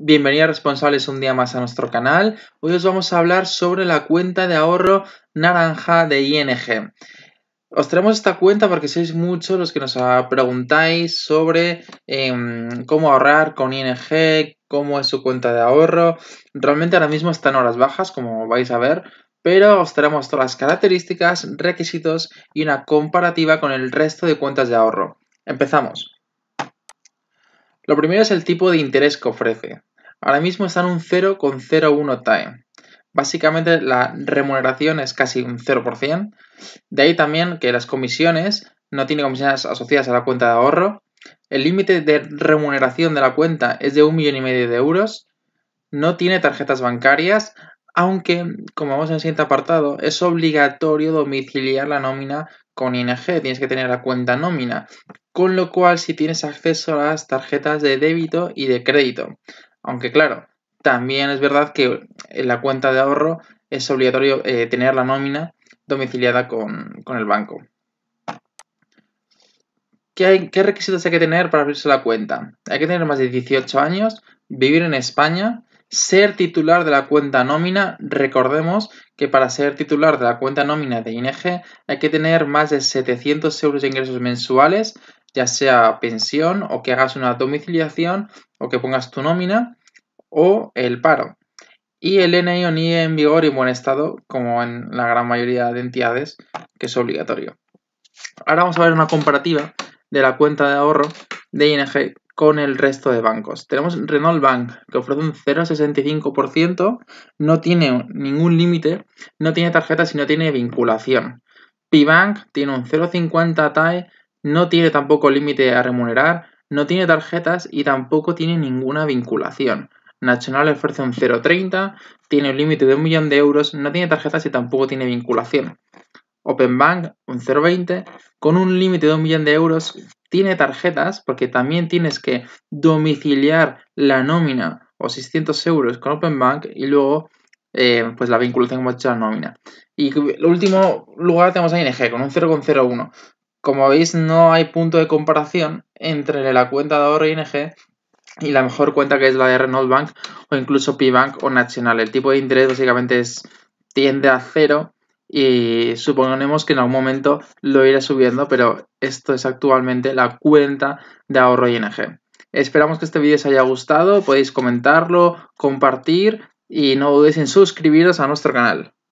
Bienvenidos responsables un día más a nuestro canal. Hoy os vamos a hablar sobre la cuenta de ahorro naranja de ING. Os traemos esta cuenta porque sois muchos los que nos preguntáis sobre em, cómo ahorrar con ING, cómo es su cuenta de ahorro. Realmente ahora mismo están horas bajas, como vais a ver, pero os traemos todas las características, requisitos y una comparativa con el resto de cuentas de ahorro. Empezamos. Lo primero es el tipo de interés que ofrece. Ahora mismo están en un 0,01 TAE. Básicamente la remuneración es casi un 0%. De ahí también que las comisiones, no tiene comisiones asociadas a la cuenta de ahorro. El límite de remuneración de la cuenta es de un millón y medio de euros. No tiene tarjetas bancarias, aunque, como vemos en el siguiente apartado, es obligatorio domiciliar la nómina con ING, tienes que tener la cuenta nómina, con lo cual si tienes acceso a las tarjetas de débito y de crédito. Aunque claro, también es verdad que en eh, la cuenta de ahorro es obligatorio eh, tener la nómina domiciliada con, el banco. ¿Qué, ¿Qué requisitos hay que tener para abrirse la cuenta? Hay que tener más de 18 años, vivir en España, ser titular de la cuenta nómina. Recordemos que para ser titular de la cuenta nómina de ING hay que tener más de 700 euros de ingresos mensuales, ya sea pensión o que hagas una domiciliación o que pongas tu nómina o el paro. Y el NI o NIE en vigor y en buen estado, como en la gran mayoría de entidades, que es obligatorio. Ahora vamos a ver una comparativa de la cuenta de ahorro de ING con el resto de bancos. Tenemos Renault Bank, que ofrece un 0,65%, no tiene ningún límite, no tiene tarjeta, no tiene vinculación. Pibank tiene un 0,50 TAE no tiene tampoco límite a remunerar, no tiene tarjetas y tampoco tiene ninguna vinculación. Nacional ofrece un 0,30, tiene un límite de un millón de euros, no tiene tarjetas y tampoco tiene vinculación. Open Bank, un 0,20, con un límite de un millón de euros, tiene tarjetas, porque también tienes que domiciliar la nómina o 600 euros con Open Bank y luego eh, pues la vinculación con la nómina. Y el último lugar tenemos a ING con un 0,01. Como veis, no hay punto de comparación entre la cuenta de ahorro ING y la mejor cuenta que es la de Renault Bank o incluso Pibank o Nacional. El tipo de interés básicamente es, tiende a cero y suponemos que en algún momento lo irá subiendo, pero esto es actualmente la cuenta de ahorro ING. Esperamos que este vídeo os haya gustado, podéis comentarlo, compartir y no dudéis en suscribiros a nuestro canal.